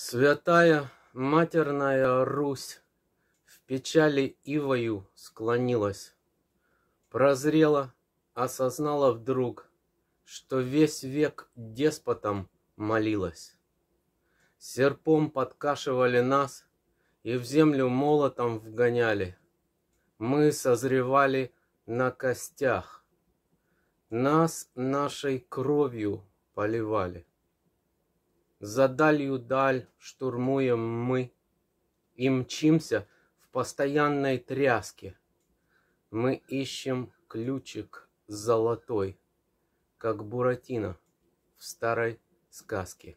Святая матерная Русь В печали Ивою склонилась, Прозрела, осознала вдруг, Что весь век деспотом молилась. Серпом подкашивали нас И в землю молотом вгоняли. Мы созревали на костях, Нас нашей кровью поливали. За далью даль штурмуем мы И мчимся в постоянной тряске. Мы ищем ключик золотой, Как Буратино в старой сказке.